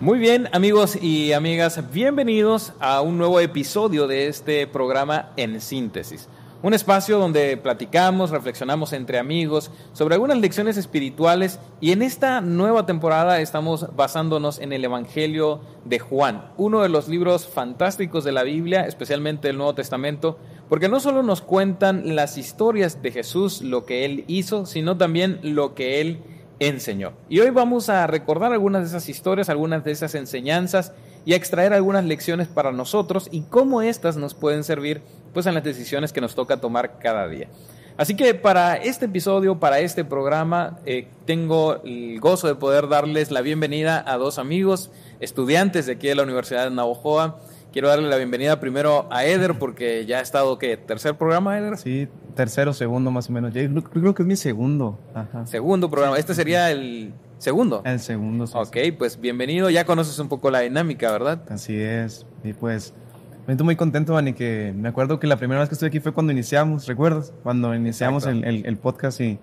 Muy bien, amigos y amigas, bienvenidos a un nuevo episodio de este programa En Síntesis. Un espacio donde platicamos, reflexionamos entre amigos sobre algunas lecciones espirituales y en esta nueva temporada estamos basándonos en el Evangelio de Juan, uno de los libros fantásticos de la Biblia, especialmente el Nuevo Testamento, porque no solo nos cuentan las historias de Jesús, lo que él hizo, sino también lo que él hizo enseñó. Y hoy vamos a recordar algunas de esas historias, algunas de esas enseñanzas y a extraer algunas lecciones para nosotros y cómo éstas nos pueden servir pues en las decisiones que nos toca tomar cada día. Así que para este episodio, para este programa, eh, tengo el gozo de poder darles la bienvenida a dos amigos, estudiantes de aquí de la Universidad de Navojoa, Quiero darle la bienvenida primero a Eder, porque ya ha estado, ¿qué? ¿Tercer programa, Eder? Sí, tercero, segundo más o menos. Yo creo, que es mi segundo. Ajá. Segundo programa. Este sería el segundo. El segundo, sí. Ok, pues bienvenido. Ya conoces un poco la dinámica, ¿verdad? Así es. Y pues me siento muy contento, Dani que me acuerdo que la primera vez que estuve aquí fue cuando iniciamos, ¿recuerdas? Cuando iniciamos el, el, podcast y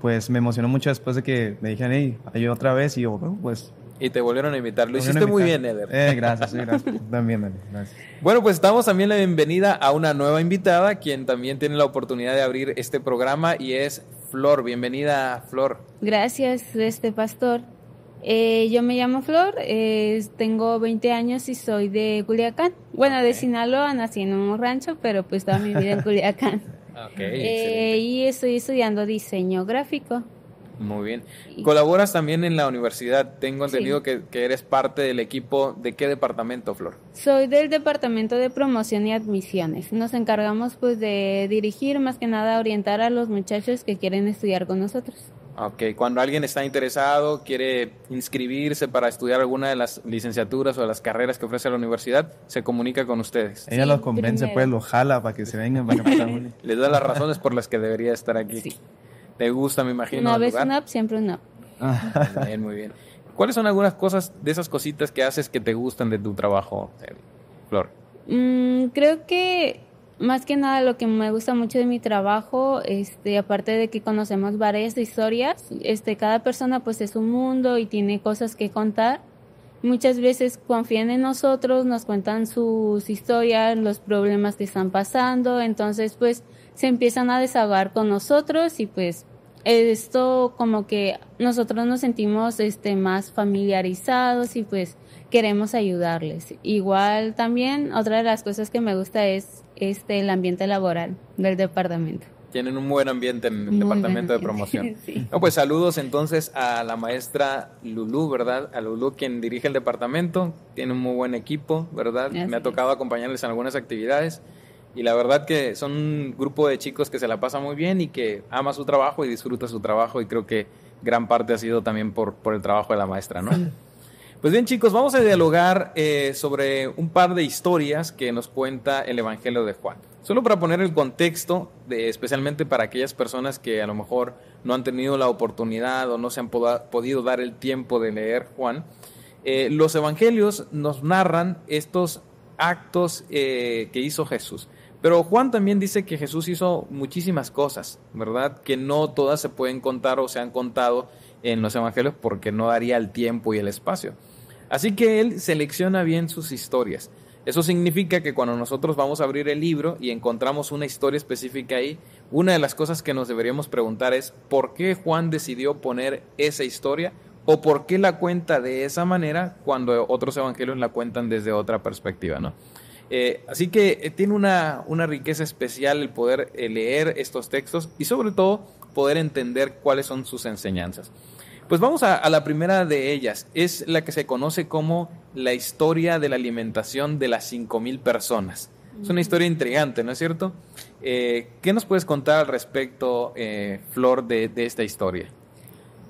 pues me emocionó mucho después de que me dijeron, hey, hay otra vez y yo, bueno, pues y te volvieron a invitar. Lo hiciste muy bien, Eder. Eh, gracias, gracias. también, Bueno, pues damos también la bienvenida a una nueva invitada, quien también tiene la oportunidad de abrir este programa y es Flor. Bienvenida, Flor. Gracias, este pastor. Eh, yo me llamo Flor, eh, tengo 20 años y soy de Culiacán. Bueno, de Sinaloa, nací en un rancho, pero pues toda mi vida en Culiacán. y estoy estudiando diseño gráfico. Muy bien. Colaboras también en la universidad. Tengo entendido que, eres parte del equipo. ¿De qué departamento, Flor? Soy del departamento de promoción y admisiones. Nos encargamos pues de dirigir, más que nada orientar a los muchachos que quieren estudiar con nosotros. Ok, cuando alguien está interesado, quiere inscribirse para estudiar alguna de las licenciaturas o las carreras que ofrece la universidad, se comunica con ustedes. Ella los convence, pues los jala para que se vengan. Para que Les da las razones por las que debería estar aquí. Sí. Te gusta, me imagino. Una vez un app, siempre un app. Muy bien, muy bien. ¿Cuáles son algunas cosas de esas cositas que haces que te gustan de tu trabajo, Flor? Mm, creo que más que nada lo que me gusta mucho de mi trabajo, este, aparte de que conocemos varias historias, este, cada persona pues es un mundo y tiene cosas que contar. Muchas veces confían en nosotros, nos cuentan sus historias, los problemas que están pasando, entonces pues se empiezan a desahogar con nosotros y pues esto como que nosotros nos sentimos este más familiarizados y pues queremos ayudarles. Igual también otra de las cosas que me gusta es este el ambiente laboral del departamento. Tienen un buen ambiente en el departamento de promoción. no, pues saludos entonces a la maestra Lulu, ¿verdad? A Lulu quien dirige el departamento, tiene un muy buen equipo, ¿verdad? me ha tocado acompañarles en algunas actividades y la verdad que son un grupo de chicos que se la pasa muy bien y que ama su trabajo y disfruta su trabajo y creo que gran parte ha sido también por, el trabajo de la maestra, ¿no? Pues bien chicos, vamos a dialogar eh, sobre un par de historias que nos cuenta el Evangelio de Juan. Solo para poner el contexto, especialmente para aquellas personas que a lo mejor no han tenido la oportunidad o no se han podido dar el tiempo de leer Juan, eh, los evangelios nos narran estos actos eh, que hizo Jesús. Pero Juan también dice que Jesús hizo muchísimas cosas, ¿verdad? Que no todas se pueden contar o se han contado en los evangelios porque no daría el tiempo y el espacio. Así que él selecciona bien sus historias. Eso significa que cuando nosotros vamos a abrir el libro y encontramos una historia específica ahí, una de las cosas que nos deberíamos preguntar es por qué Juan decidió poner esa historia o por qué la cuenta de esa manera cuando otros evangelios la cuentan desde otra perspectiva, ¿no? Eh, así que eh, tiene una, riqueza especial el poder eh, leer estos textos y sobre todo poder entender cuáles son sus enseñanzas. Pues vamos a, la primera de ellas, es la que se conoce como la historia de la alimentación de las 5.000 personas. Es una historia intrigante, ¿no es cierto? ¿Qué nos puedes contar al respecto, Flor, de esta historia?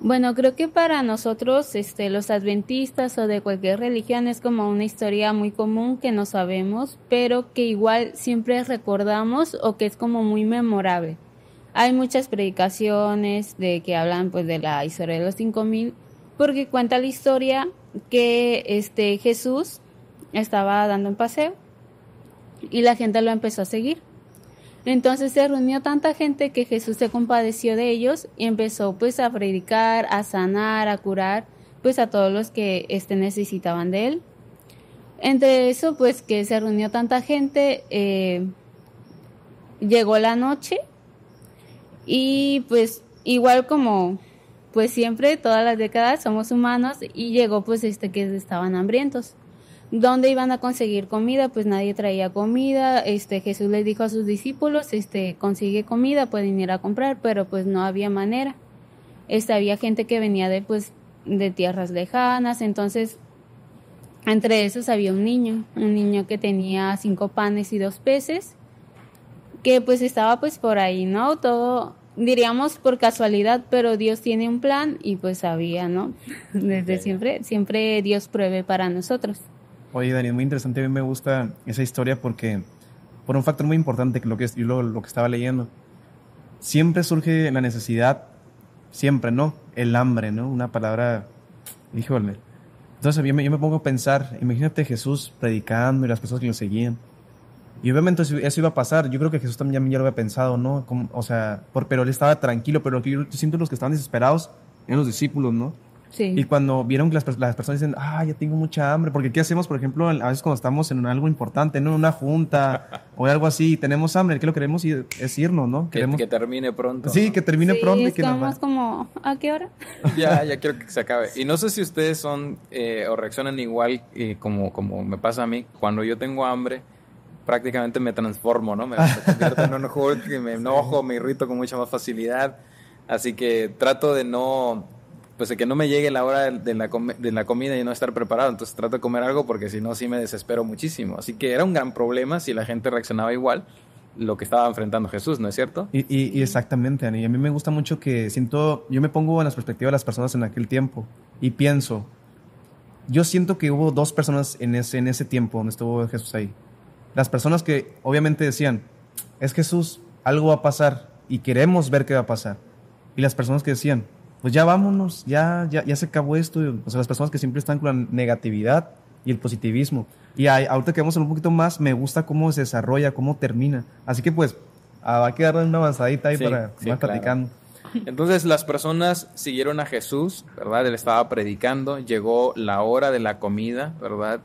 Bueno, creo que para nosotros, este, los adventistas o de cualquier religión, es como una historia muy común que no sabemos, pero que igual siempre recordamos o que es como muy memorable. Hay muchas predicaciones de que hablan pues de la historia de los cinco mil, porque cuenta la historia que este Jesús estaba dando un paseo y la gente lo empezó a seguir. Entonces se reunió tanta gente que Jesús se compadeció de ellos y empezó pues a predicar, a sanar, a curar pues a todos los que este, necesitaban de él. Entre eso pues que se reunió tanta gente, eh, llegó la noche y pues igual como pues siempre todas las décadas somos humanos y llegó pues este que estaban hambrientos. ¿Dónde iban a conseguir comida? Pues nadie traía comida. Este Jesús les dijo a sus discípulos, este, consigue comida, pueden ir a comprar, pero pues no había manera. Este, había gente que venía de pues de tierras lejanas, entonces entre esos había un niño, un niño que tenía cinco panes y dos peces, que pues estaba pues por ahí, ¿no? Todo, diríamos por casualidad, pero Dios tiene un plan y pues había, ¿no? Desde siempre, siempre Dios pruebe para nosotros. Oye, Daniel, muy interesante. A mí me gusta esa historia porque, por un factor muy importante, que lo que yo lo, que estaba leyendo, siempre surge la necesidad, siempre, ¿no? El hambre, ¿no? Una palabra, híjole. Entonces yo me, yo me pongo a pensar, imagínate Jesús predicando y las personas que lo seguían. Y obviamente eso iba a pasar. Yo creo que Jesús también ya, lo había pensado, ¿no? o sea, por, pero él estaba tranquilo, pero que yo siento los que estaban desesperados eran los discípulos, ¿no? Y cuando vieron que las, personas dicen, ah, ya tengo mucha hambre, porque ¿qué hacemos, por ejemplo, a veces cuando estamos en algo importante, en una junta o algo así, y tenemos hambre, ¿qué lo queremos y es irnos, ¿no? Queremos... Que, termine pronto. Sí, que termine pronto. Y que estamos como, ¿a qué hora? ya, ya quiero que se acabe. Y no sé si ustedes son eh, o reaccionan igual eh, como, como me pasa a mí, cuando yo tengo hambre prácticamente me transformo, ¿no? Me convierto me enojo, me irrito con mucha más facilidad. Así que trato de no pues de que no me llegue la hora de la, comida y no estar preparado. Entonces trato de comer algo porque si no, sí me desespero muchísimo. Así que era un gran problema si la gente reaccionaba igual lo que estaba enfrentando Jesús, ¿no es cierto? Y, y, exactamente, Ani. A mí me gusta mucho que siento, yo me pongo en las perspectivas de las personas en aquel tiempo y pienso, yo siento que hubo dos personas en ese, en ese tiempo donde estuvo Jesús ahí. Las personas que obviamente decían, es Jesús, algo va a pasar y queremos ver qué va a pasar. Y las personas que decían, pues ya vámonos, ya, ya, ya se acabó esto. O sea, las personas que siempre están con la negatividad y el positivismo. Y ahorita que vamos a un poquito más, me gusta cómo se desarrolla, cómo termina. Así que pues, ah, va a quedar una avanzadita ahí para platicando. Entonces las personas siguieron a Jesús, ¿verdad? Él estaba predicando, llegó la hora de la comida, ¿verdad?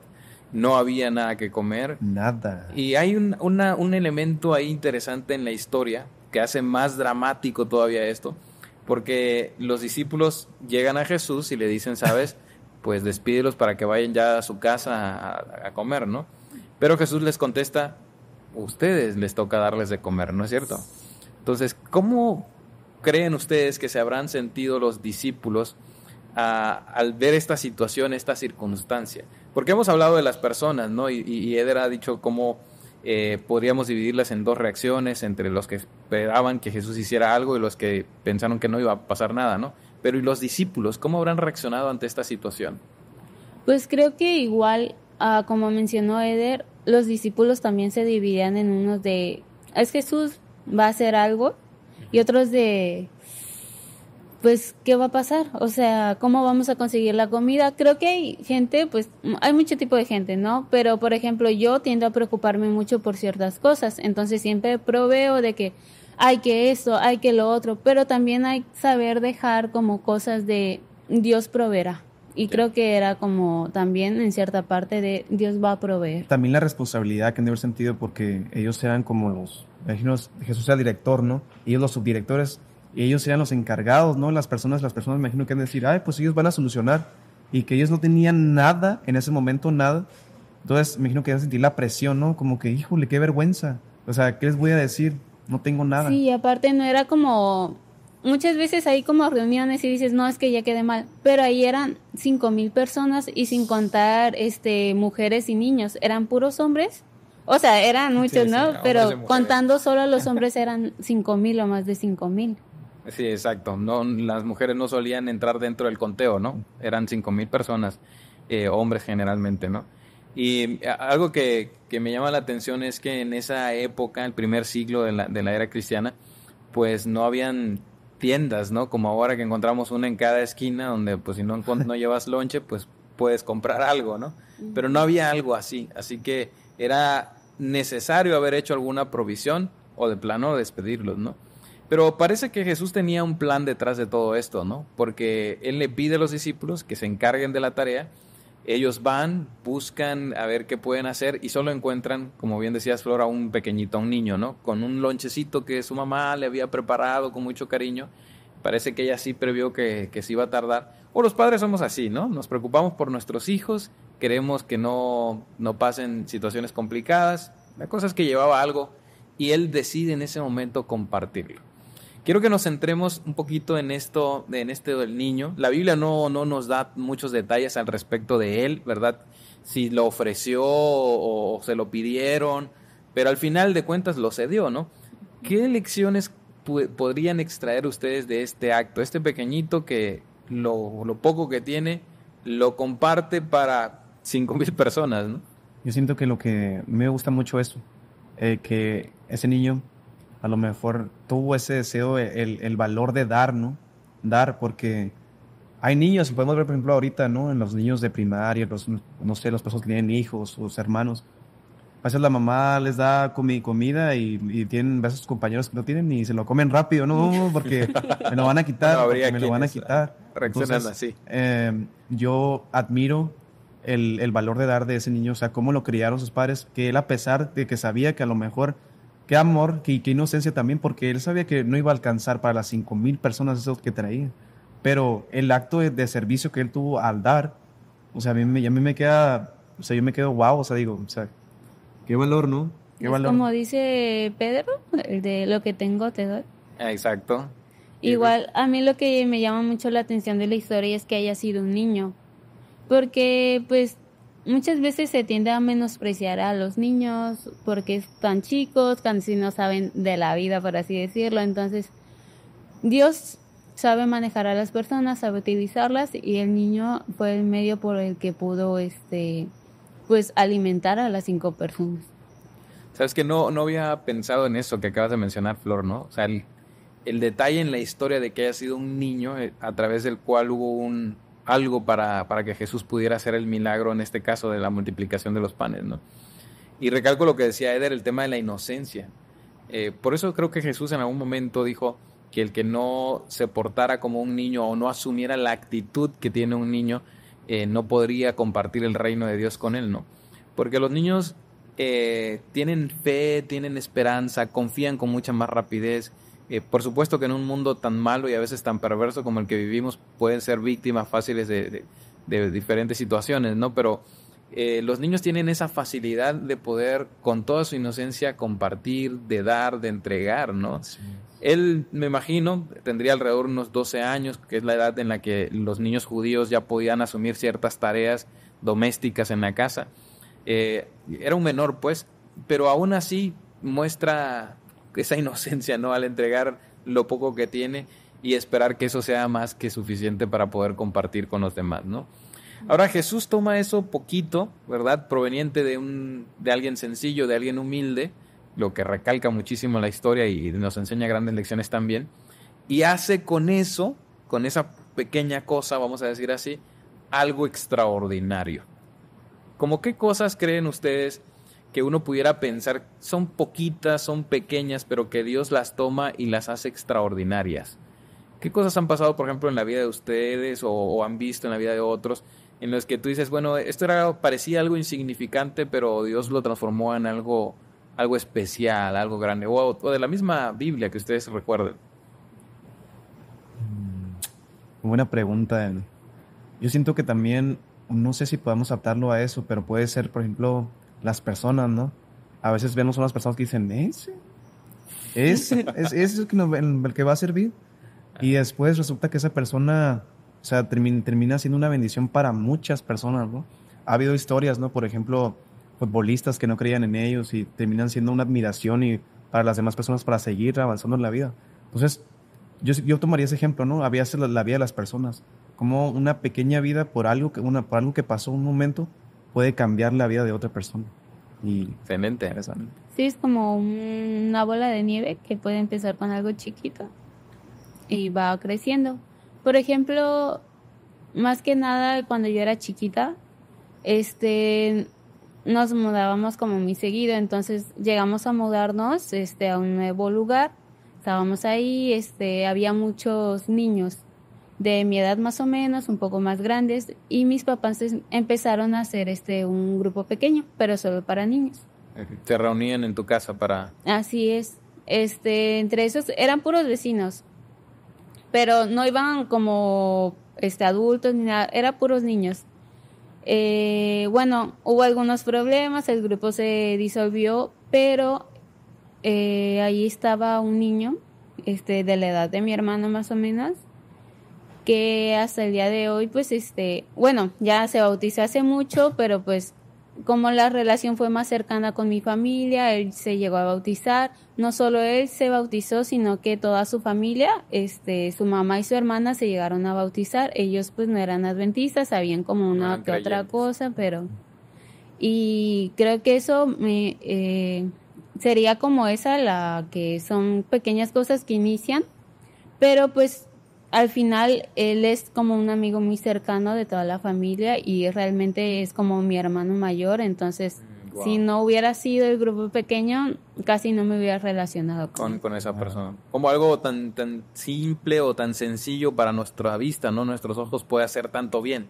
No había nada que comer. Nada. Y hay un, un elemento ahí interesante en la historia que hace más dramático todavía esto porque los discípulos llegan a Jesús y le dicen, sabes, pues despídelos para que vayan ya a su casa a, comer, ¿no? Pero Jesús les contesta, ustedes les toca darles de comer, ¿no es cierto? Entonces, ¿cómo creen ustedes que se habrán sentido los discípulos al ver esta situación, esta circunstancia? Porque hemos hablado de las personas, ¿no? Y, y Eder ha dicho cómo eh, podríamos dividirlas en dos reacciones, entre los que esperaban que Jesús hiciera algo y los que pensaron que no iba a pasar nada, ¿no? Pero ¿y los discípulos? ¿Cómo habrán reaccionado ante esta situación? Pues creo que igual, ah, como mencionó Eder, los discípulos también se dividían en unos de, es Jesús, va a hacer algo, y otros de, pues, ¿qué va a pasar? O sea, ¿cómo vamos a conseguir la comida? Creo que hay gente, pues, hay mucho tipo de gente, ¿no? Pero, por ejemplo, yo tiendo a preocuparme mucho por ciertas cosas, entonces siempre proveo de que hay que esto, hay que lo otro, pero también hay saber dejar como cosas de Dios proveerá. Y creo que era como también en cierta parte de Dios va a proveer. También la responsabilidad que han sentido porque ellos eran como los, imagino Jesús era director, ¿no? Ellos los subdirectores y ellos eran los encargados, ¿no? Las personas, las personas me imagino que han de decir, ay, pues ellos van a solucionar y que ellos no tenían nada en ese momento, nada. Entonces, me imagino que a sentir la presión, ¿no? Como que, híjole, qué vergüenza. O sea, ¿qué les voy a decir? No tengo nada. Sí, aparte no era como muchas veces hay como reuniones y dices, no, es que ya quedé mal, pero ahí eran cinco mil personas y sin contar este mujeres y niños, eran puros hombres. O sea, eran muchos, ¿no? pero contando solo a los hombres eran cinco mil o más de cinco mil. Sí, exacto. No, las mujeres no solían entrar dentro del conteo, ¿no? Eran mil personas, eh, hombres generalmente, ¿no? Y algo que, me llama la atención es que en esa época, el primer siglo de la, de la era cristiana, pues no habían tiendas, ¿no? Como ahora que encontramos una en cada esquina, donde pues si no, no llevas lonche, pues puedes comprar algo, ¿no? Pero no había algo así, así que era necesario haber hecho alguna provisión o de plano despedirlos, ¿no? Pero parece que Jesús tenía un plan detrás de todo esto, ¿no? Porque Él le pide a los discípulos que se encarguen de la tarea. Ellos van, buscan a ver qué pueden hacer y solo encuentran, como bien decías, Flor, a un pequeñito, a un niño, ¿no? Con un lonchecito que su mamá le había preparado con mucho cariño. Parece que ella sí previó que, que se iba a tardar. O los padres somos así, ¿no? Nos preocupamos por nuestros hijos, queremos que no, no pasen situaciones complicadas. La cosa es que llevaba algo y él decide en ese momento compartirlo Quiero que nos centremos un poquito en esto, en este del niño. La Biblia no, no nos da muchos detalles al respecto de él, ¿verdad? Si lo ofreció o, se lo pidieron, pero al final de cuentas lo cedió, ¿no? ¿Qué lecciones podrían extraer ustedes de este acto? Este pequeñito que lo, poco que tiene lo comparte para mil personas, ¿no? Yo siento que lo que me gusta mucho es eh, que ese niño a lo mejor tuvo ese deseo, el, valor de dar, ¿no? Dar, porque hay niños, podemos ver, por ejemplo, ahorita, ¿no? En los niños de primaria, los, no sé, los personas que tienen hijos, sus hermanos. A veces la mamá les da comida y, tienen, a sus compañeros que no tienen y se lo comen rápido, ¿no? Porque me lo van a quitar, me lo van a quitar. Ah, así. Em, yo admiro el, el valor de dar de ese niño, o sea, cómo lo criaron sus padres, que él a pesar de que sabía que a lo mejor qué amor qué, inocencia también, porque él sabía que no iba a alcanzar para las mil personas esos que traía. Pero el acto de, servicio que él tuvo al dar, o sea, a mí, me, a mí me queda, o sea, yo me quedo wow, o sea, digo, o sea, qué valor, ¿no? Qué valor. Como dice Pedro, de lo que tengo te doy. Exacto. Igual, a mí lo que me llama mucho la atención de la historia es que haya sido un niño, porque pues Muchas veces se tiende a menospreciar a los niños porque están chicos, casi no saben de la vida, por así decirlo. Entonces, Dios sabe manejar a las personas, sabe utilizarlas y el niño fue el medio por el que pudo este pues alimentar a las cinco personas. Sabes que no, no había pensado en eso que acabas de mencionar, Flor, ¿no? O sea, el, el detalle en la historia de que haya sido un niño eh, a través del cual hubo un, algo para, que Jesús pudiera hacer el milagro, en este caso de la multiplicación de los panes, ¿no? Y recalco lo que decía Eder, el tema de la inocencia. Eh, por eso creo que Jesús en algún momento dijo que el que no se portara como un niño o no asumiera la actitud que tiene un niño, eh, no podría compartir el reino de Dios con él, ¿no? Porque los niños eh, tienen fe, tienen esperanza, confían con mucha más rapidez eh, por supuesto que en un mundo tan malo y a veces tan perverso como el que vivimos pueden ser víctimas fáciles de, diferentes situaciones, ¿no? Pero eh, los niños tienen esa facilidad de poder, con toda su inocencia, compartir, de dar, de entregar, ¿no? Él, me imagino, tendría alrededor unos 12 años, que es la edad en la que los niños judíos ya podían asumir ciertas tareas domésticas en la casa. Eh, era un menor, pues, pero aún así muestra esa inocencia, ¿no? Al entregar lo poco que tiene y esperar que eso sea más que suficiente para poder compartir con los demás, ¿no? Ahora Jesús toma eso poquito, ¿verdad? Proveniente de, un, de alguien sencillo, de alguien humilde, lo que recalca muchísimo la historia y nos enseña grandes lecciones también, y hace con eso, con esa pequeña cosa, vamos a decir así, algo extraordinario. ¿Cómo qué cosas creen ustedes que uno pudiera pensar son poquitas, son pequeñas, pero que Dios las toma y las hace extraordinarias. ¿Qué cosas han pasado, por ejemplo, en la vida de ustedes o, han visto en la vida de otros en los que tú dices, bueno, esto era, parecía algo insignificante, pero Dios lo transformó en algo, algo especial, algo grande, o, o de la misma Biblia que ustedes recuerden? Mm, buena pregunta. Yo siento que también, no sé si podamos adaptarlo a eso, pero puede ser, por ejemplo, las personas, ¿no? A veces vemos a las personas que dicen, ese, ese, es, ese es el que, nos, va a servir. Y después resulta que esa persona, o sea, termina, siendo una bendición para muchas personas, ¿no? Ha habido historias, ¿no? Por ejemplo, futbolistas que no creían en ellos y terminan siendo una admiración y para las demás personas para seguir avanzando en la vida. Entonces, yo, tomaría ese ejemplo, ¿no? Había la, vida de las personas, como una pequeña vida por algo que, una, por algo que pasó un momento, puede cambiar la vida de otra persona. Y Excelente. Sí, es como una bola de nieve que puede empezar con algo chiquito y va creciendo. Por ejemplo, más que nada cuando yo era chiquita, este nos mudábamos como muy seguido, entonces llegamos a mudarnos este a un nuevo lugar. Estábamos ahí, este había muchos niños de mi edad más o menos, un poco más grandes, y mis papás empezaron a hacer este un grupo pequeño, pero solo para niños. Te reunían en tu casa para. Así es. Este, entre esos eran puros vecinos, pero no iban como este adultos ni nada, eran puros niños. Eh, bueno, hubo algunos problemas, el grupo se disolvió, pero eh, ahí estaba un niño, este, de la edad de mi hermano más o menos, que hasta el día de hoy, pues, este, bueno, ya se bautizó hace mucho, pero pues como la relación fue más cercana con mi familia, él se llegó a bautizar, no solo él se bautizó, sino que toda su familia, este, su mamá y su hermana se llegaron a bautizar, ellos pues no eran adventistas, sabían como una que otra cosa, pero... Y creo que eso me, eh, sería como esa, la que son pequeñas cosas que inician, pero pues al final él es como un amigo muy cercano de toda la familia y realmente es como mi hermano mayor, entonces mm, si no hubiera sido el grupo pequeño, casi no me hubiera relacionado con, con, esa ah. persona. Como algo tan, tan simple o tan sencillo para nuestra vista, ¿no? Nuestros ojos puede hacer tanto bien.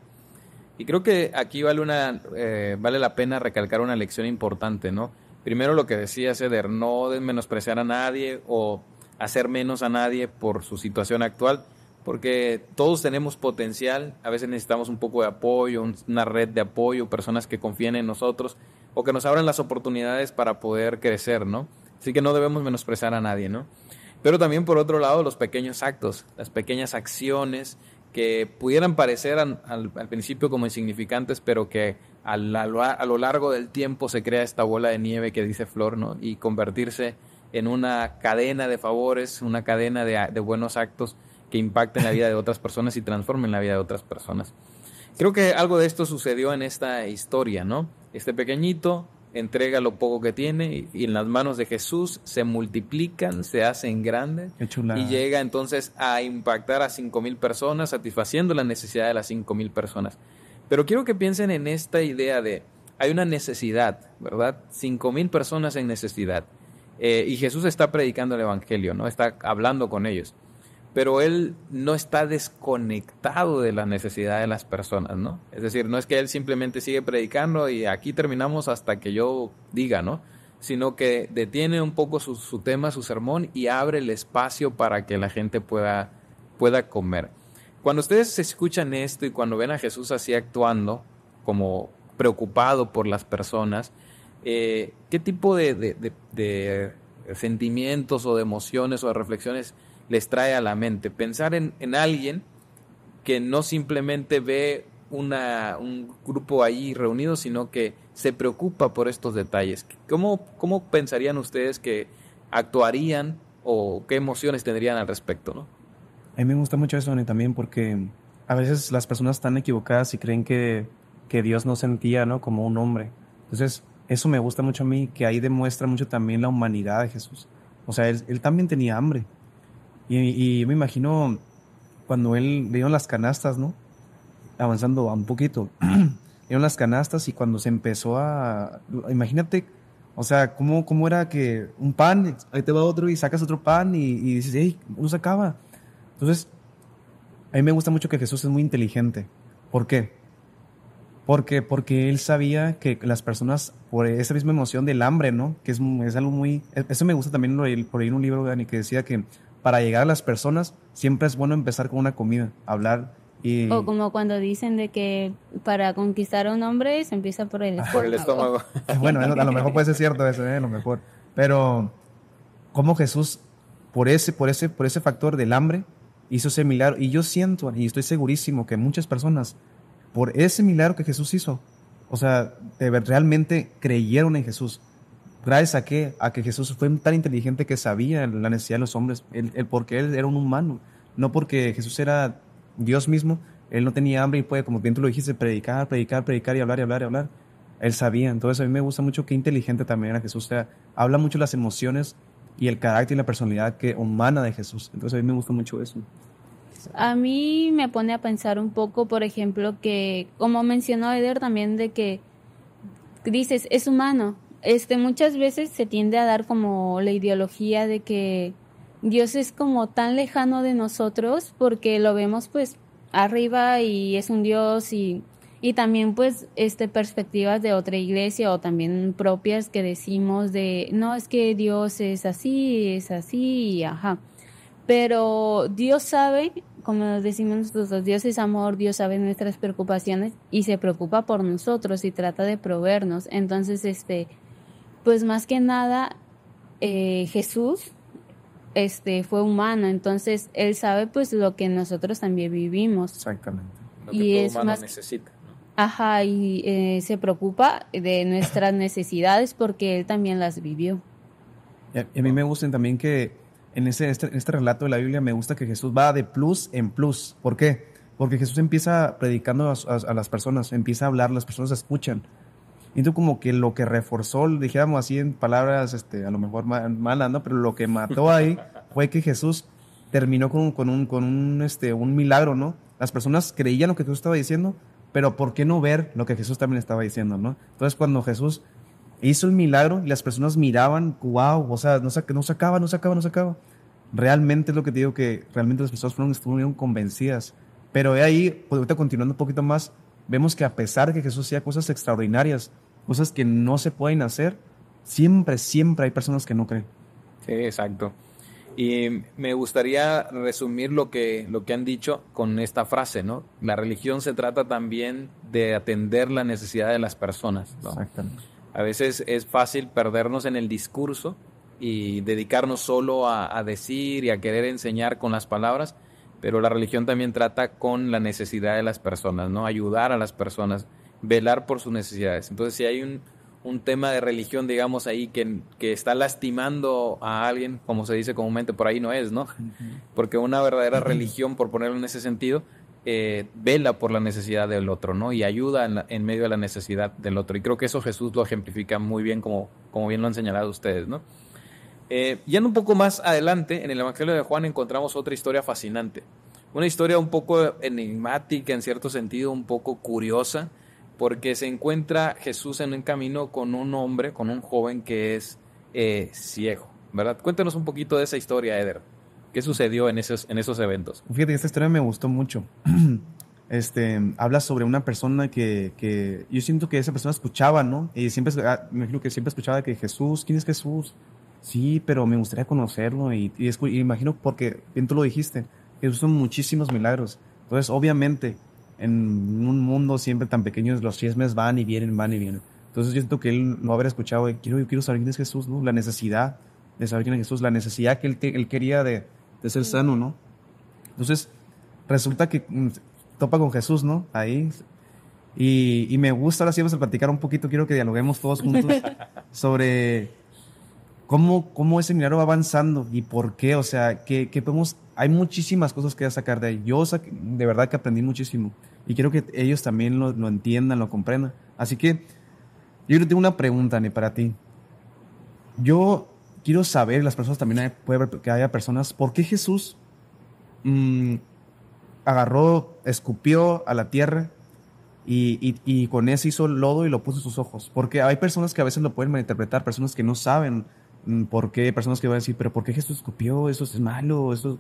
Y creo que aquí vale, una, eh, vale la pena recalcar una lección importante, ¿no? Primero lo que decía Ceder, no menospreciar a nadie o hacer menos a nadie por su situación actual, porque todos tenemos potencial, a veces necesitamos un poco de apoyo, una red de apoyo, personas que confíen en nosotros o que nos abran las oportunidades para poder crecer, ¿no? Así que no debemos menospreciar a nadie, ¿no? Pero también por otro lado los pequeños actos, las pequeñas acciones que pudieran parecer al, principio como insignificantes, pero que a, lo largo del tiempo se crea esta bola de nieve que dice Flor, ¿no? Y convertirse en una cadena de favores, una cadena de buenos actos que impacten la vida de otras personas y transformen la vida de otras personas. Creo que algo de esto sucedió en esta historia, ¿no? Este pequeñito entrega lo poco que tiene y, en las manos de Jesús se multiplican, se hacen grandes y llega entonces a impactar a cinco mil personas, satisfaciendo la necesidad de las cinco mil personas. Pero quiero que piensen en esta idea de hay una necesidad, ¿verdad? Cinco mil personas en necesidad. Eh, y Jesús está predicando el Evangelio, ¿no? Está hablando con ellos pero él no está desconectado de la necesidad de las personas, ¿no? Es decir, no es que él simplemente sigue predicando y aquí terminamos hasta que yo diga, ¿no? Sino que detiene un poco su, tema, su sermón y abre el espacio para que la gente pueda, pueda comer. Cuando ustedes escuchan esto y cuando ven a Jesús así actuando, como preocupado por las personas, eh, ¿qué tipo de, de, sentimientos o de emociones o de reflexiones les trae a la mente. Pensar en, alguien que no simplemente ve un grupo ahí reunido, sino que se preocupa por estos detalles. ¿Cómo, cómo pensarían ustedes que actuarían o qué emociones tendrían al respecto? ¿no? A mí me gusta mucho eso, Ani, también porque a veces las personas están equivocadas y creen que, Dios no sentía ¿no? como un hombre. Entonces, eso me gusta mucho a mí, que ahí demuestra mucho también la humanidad de Jesús. O sea, él también tenía hambre. Y, me imagino cuando él dio las canastas, ¿no? Avanzando un poquito. dieron las canastas y cuando se empezó a. Imagínate, o sea, ¿cómo, cómo era que un pan, ahí te va otro y sacas otro pan y, dices, ¡Ey, uno se acaba. Entonces, a mí me gusta mucho que Jesús es muy inteligente. ¿Por qué? Porque, porque él sabía que las personas, por esa misma emoción del hambre, ¿no? Que es, es algo muy... E-, eso me gusta también, por ahí un libro, Dani, que decía que para llegar a las personas, siempre es bueno empezar con una comida, hablar y... O como cuando dicen de que para conquistar a un hombre se empieza por el estómago. Por el estómago. bueno, a lo mejor puede ser cierto eso, eh, a lo mejor. Pero como Jesús, por ese, por, ese, por ese factor del hambre, hizo ese milagro. Y yo siento, y estoy segurísimo, que muchas personas, por ese milagro que Jesús hizo, o sea, realmente creyeron en Jesús gracias a qué? a que Jesús fue tan inteligente que sabía la necesidad de los hombres, el, porque él era un humano, no porque Jesús era Dios mismo, él no tenía hambre y puede, como bien tú lo dijiste, predicar, predicar, predicar y hablar y hablar y hablar. Él sabía, entonces a mí me gusta mucho que inteligente también era Jesús, o sea, habla mucho las emociones y el carácter y la personalidad que, humana de Jesús, entonces a mí me gusta mucho eso. A mí me pone a pensar un poco, por ejemplo, que como mencionó Eder también de que dices, es humano, este muchas veces se tiende a dar como la ideología de que Dios es como tan lejano de nosotros porque lo vemos pues arriba y es un Dios y, y también pues este perspectivas de otra iglesia o también propias que decimos de no es que Dios es así, es así, ajá. Pero Dios sabe, como decimos nosotros, Dios es amor, Dios sabe nuestras preocupaciones y se preocupa por nosotros y trata de proveernos. Entonces, este, pues más que nada eh, Jesús este fue humano, entonces él sabe pues lo que nosotros también vivimos. Exactamente. Lo que y es humano necesita. Ajá, y eh, se preocupa de nuestras necesidades porque él también las vivió. a, mí me gusta también que en, ese, este, este, relato de la Biblia me gusta que Jesús va de plus en plus. ¿Por qué? Porque Jesús empieza predicando a las personas, empieza a hablar, las personas escuchan. Y entonces como que lo que reforzó, dijéramos así en palabras, este, a lo mejor malas, ¿no? Pero lo que mató ahí fue que Jesús terminó con, con, un, con un, este, un milagro, ¿no? Las personas creían lo que Jesús estaba diciendo, pero ¿por qué no ver lo que Jesús también estaba diciendo, ¿no? Entonces cuando Jesús hizo el milagro y las personas miraban, wow, o sea, no se, no se acaba, no se acaba, no se acaba. Realmente es lo que te digo que realmente las personas fueron, estuvieron convencidas. Pero de ahí, pues, ahorita continuando un poquito más, vemos que a pesar de que Jesús hacía cosas extraordinarias, cosas que no se pueden hacer, siempre, siempre hay personas que no creen. Sí, exacto. Y me gustaría resumir lo que, lo que han dicho con esta frase, ¿no? La religión se trata también de atender la necesidad de las personas. Exactamente. A veces es fácil perdernos en el discurso y dedicarnos solo a, a, decir y a querer enseñar con las palabras, pero la religión también trata con la necesidad de las personas, ¿no? Ayudar a las personas velar por sus necesidades. Entonces, si hay un, tema de religión, digamos, ahí que, que, está lastimando a alguien, como se dice comúnmente, por ahí no es, ¿no? Porque una verdadera religión, por ponerlo en ese sentido, eh, vela por la necesidad del otro, ¿no? Y ayuda en, medio de la necesidad del otro. Y creo que eso Jesús lo ejemplifica muy bien, como, como bien lo han señalado ustedes, ¿no? Eh, un poco más adelante, en el Evangelio de Juan encontramos otra historia fascinante. Una historia un poco enigmática, en cierto sentido, un poco curiosa, porque se encuentra Jesús en un camino con un hombre, con un joven que es eh, ciego, ¿verdad? Cuéntanos un poquito de esa historia, Eder. ¿Qué sucedió en esos, en esos eventos? Fíjate, esta historia me gustó mucho. Este, habla sobre una persona que, que, yo siento que esa persona escuchaba, ¿no? Y siempre, ah, me imagino que siempre escuchaba que Jesús, ¿quién es Jesús? Sí, pero me gustaría conocerlo y, imagino porque bien tú lo dijiste, que son muchísimos milagros. Entonces, obviamente, en un mundo siempre tan pequeño, los chismes van y vienen, van y vienen. Entonces yo siento que él no haber escuchado, quiero, yo quiero saber quién es Jesús, ¿no? La necesidad de saber quién es Jesús, la necesidad que él, él quería de, de, ser sano, ¿no? Entonces resulta que mm, topa con Jesús, ¿no? Ahí. Y, y me gusta, ahora sí vamos a platicar un poquito, quiero que dialoguemos todos juntos sobre ¿Cómo, cómo ese dinero va avanzando y por qué? O sea, que, podemos, hay muchísimas cosas que sacar de ahí. Yo de verdad que aprendí muchísimo y quiero que ellos también lo, entiendan, lo comprendan. Así que yo le tengo una pregunta, ni para ti. Yo quiero saber, las personas también puede que haya personas, ¿por qué Jesús mm, agarró, escupió a la tierra y, y, con eso hizo lodo y lo puso en sus ojos? Porque hay personas que a veces lo pueden malinterpretar, personas que no saben Mm, ¿Por qué? Personas que van a decir, pero ¿por qué Jesús escupió? Eso es malo, eso...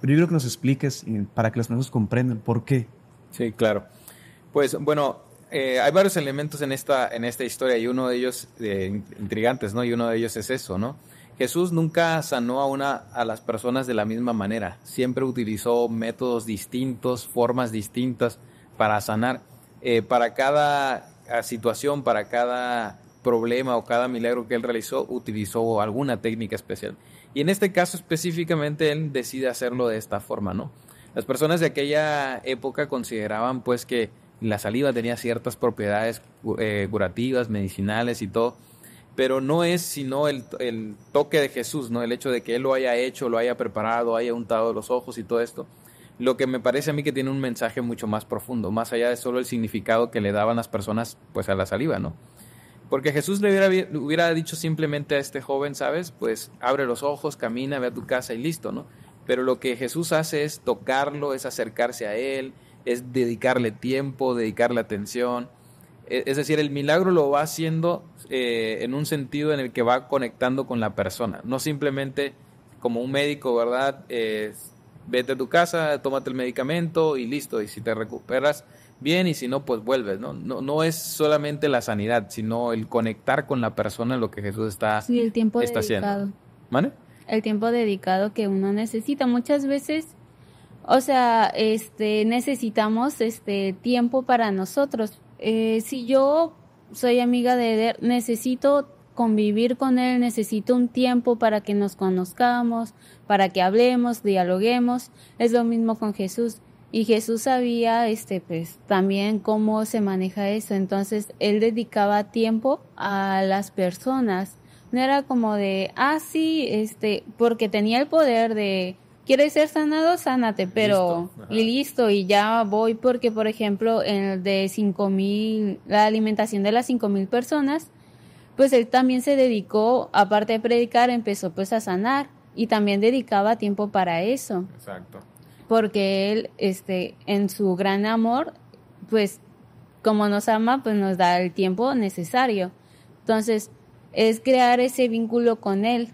Pero yo quiero que nos expliques para que las personas comprendan por qué. Sí, claro. Pues bueno, eh, hay varios elementos en esta, en esta historia y uno de ellos eh, intrigantes, ¿no? Y uno de ellos es eso, ¿no? Jesús nunca sanó a, una, a las personas de la misma manera. Siempre utilizó métodos distintos, formas distintas para sanar. Eh, para cada ah, situación, para cada problema o cada milagro que él realizó, utilizó alguna técnica especial. Y en este caso específicamente él decide hacerlo de esta forma, ¿no? Las personas de aquella época consideraban pues que la saliva tenía ciertas propiedades eh, curativas, medicinales y todo, pero no es sino el, el, toque de Jesús, ¿no? El hecho de que él lo haya hecho, lo haya preparado, haya untado los ojos y todo esto. Lo que me parece a mí que tiene un mensaje mucho más profundo, más allá de solo el significado que le daban las personas pues a la saliva, ¿no? Porque Jesús le hubiera, dicho simplemente a este joven, ¿sabes? Pues abre los ojos, camina, ve a tu casa y listo, ¿no? Pero lo que Jesús hace es tocarlo, es acercarse a él, es dedicarle tiempo, dedicarle atención. E-, es decir, el milagro lo va haciendo eh, en un sentido en el que va conectando con la persona, no simplemente como un médico, ¿verdad? vete a tu casa, tómate el medicamento y listo, y si te recuperas, bien y si no, pues vuelves, ¿no? No, no es solamente la sanidad, sino el conectar con la persona en lo que Jesús está, sí, el tiempo está dedicado. haciendo. ¿Vale? El tiempo dedicado que uno necesita. Muchas veces, o sea, este, necesitamos este tiempo para nosotros. Eh, si yo soy amiga de Eder, necesito convivir con él, necesito un tiempo para que nos conozcamos, para que hablemos, dialoguemos. Es lo mismo con Jesús y Jesús sabía este pues también cómo se maneja eso, entonces él dedicaba tiempo a las personas. No era como de, ah, sí, este, porque tenía el poder de ¿Quieres ser sanado? Sánate, pero y listo, y ya voy porque, por ejemplo, en el de mil, la alimentación de las 5.000 personas, pues él también se dedicó, aparte de predicar, empezó pues a sanar y también dedicaba tiempo para eso. Exacto porque él, este, en su gran amor, pues como nos ama, pues nos da el tiempo necesario. Entonces, es crear ese vínculo con él.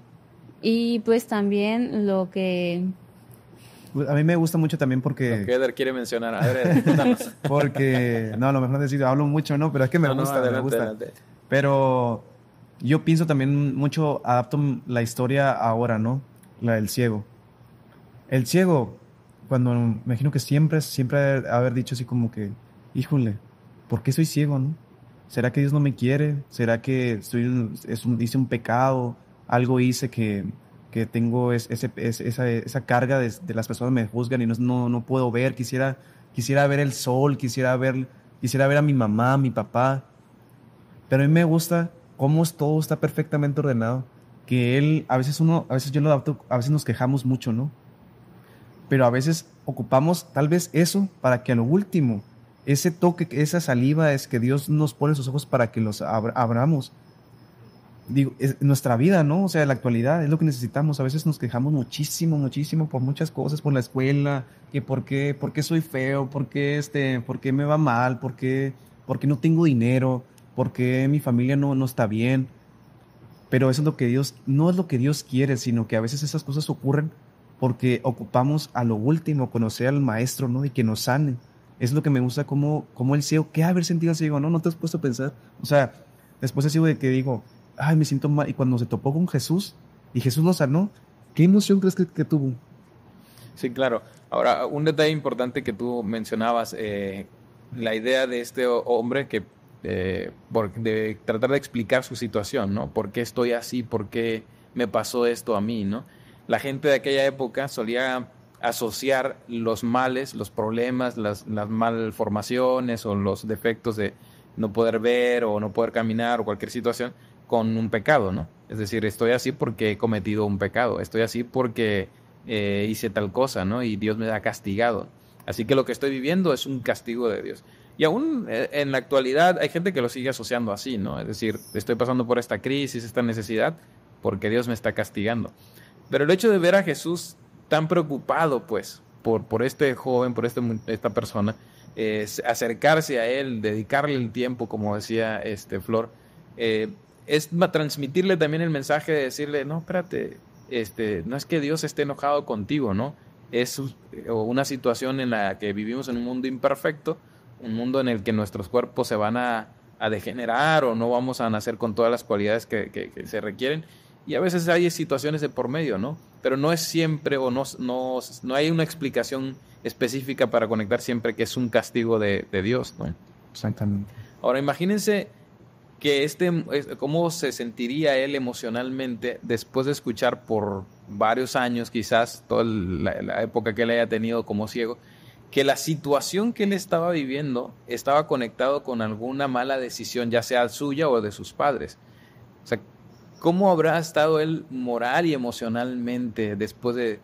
Y pues también lo que... Pues, a mí me gusta mucho también porque... Lo quiere mencionar. A ver, porque, no, a lo mejor decir, hablo mucho, ¿no? Pero es que me gusta, me gusta. Pero yo pienso también mucho, adapto la historia ahora, ¿no? La del ciego. El ciego, cuando me imagino que siempre, siempre haber dicho así como que, híjole, ¿por qué soy ciego, ¿Será que Dios no me quiere? ¿Será que estoy, es un, hice un pecado? ¿Algo hice que, que tengo esa, carga de, las personas me juzgan y no, no, puedo ver? Quisiera, quisiera ver el sol, quisiera ver, quisiera ver a mi mamá, a mi papá. Pero a mí me gusta cómo es, todo está perfectamente ordenado. Que él, a veces uno, a veces yo lo adapto, a veces nos quejamos mucho, ¿no? pero a veces ocupamos tal vez eso para que a lo último, ese toque, esa saliva es que Dios nos pone sus ojos para que los abramos. Digo, nuestra vida, ¿no? O sea, la actualidad es lo que necesitamos. A veces nos quejamos muchísimo, muchísimo por muchas cosas, por la escuela, que por qué, por qué soy feo, por qué, este, por me va mal, por qué, no tengo dinero, por qué mi familia no, no está bien. Pero eso es lo que Dios, no es lo que Dios quiere, sino que a veces esas cosas ocurren porque ocupamos a lo último conocer al maestro, ¿no? Y que nos sane. Es lo que me gusta como, como el ciego, ¿qué haber sentido el Digo, No, no te has puesto a pensar. O sea, después ha sido de que digo, ay, me siento mal. Y cuando se topó con Jesús y Jesús lo sanó, ¿qué emoción crees que, tuvo? Sí, claro. Ahora, un detalle importante que tú mencionabas, eh, la idea de este hombre que eh, de tratar de explicar su situación, ¿no? ¿Por qué estoy así? ¿Por qué me pasó esto a mí, no? la gente de aquella época solía asociar los males, los problemas, las, malformaciones o los defectos de no poder ver o no poder caminar o cualquier situación con un pecado, ¿no? Es decir, estoy así porque he cometido un pecado, estoy así porque eh, hice tal cosa, ¿no? Y Dios me ha castigado. Así que lo que estoy viviendo es un castigo de Dios. Y aún eh, en la actualidad hay gente que lo sigue asociando así, ¿no? Es decir, estoy pasando por esta crisis, esta necesidad, porque Dios me está castigando. Pero el hecho de ver a Jesús tan preocupado, pues, por, por este joven, por este esta persona, acercarse a él, dedicarle el tiempo, como decía este Flor, eh, es transmitirle también el mensaje de decirle, no, espérate, este, no es que Dios esté enojado contigo, ¿no? Es eh, una situación en la que vivimos en un mundo imperfecto, un mundo en el que nuestros cuerpos se van a, degenerar o no vamos a nacer con todas las cualidades que se requieren y a veces hay situaciones de por medio, ¿no? Pero no es siempre o no, no, hay una explicación específica para conectar siempre que es un castigo de, de Dios, ¿no? Exactamente. Ahora imagínense que este, cómo se sentiría él emocionalmente después de escuchar por varios años, quizás toda la, época que él haya tenido como ciego, que la situación que él estaba viviendo estaba conectado con alguna mala decisión, ya sea suya o de sus padres. O sea, ¿Cómo habrá estado él moral y emocionalmente después de,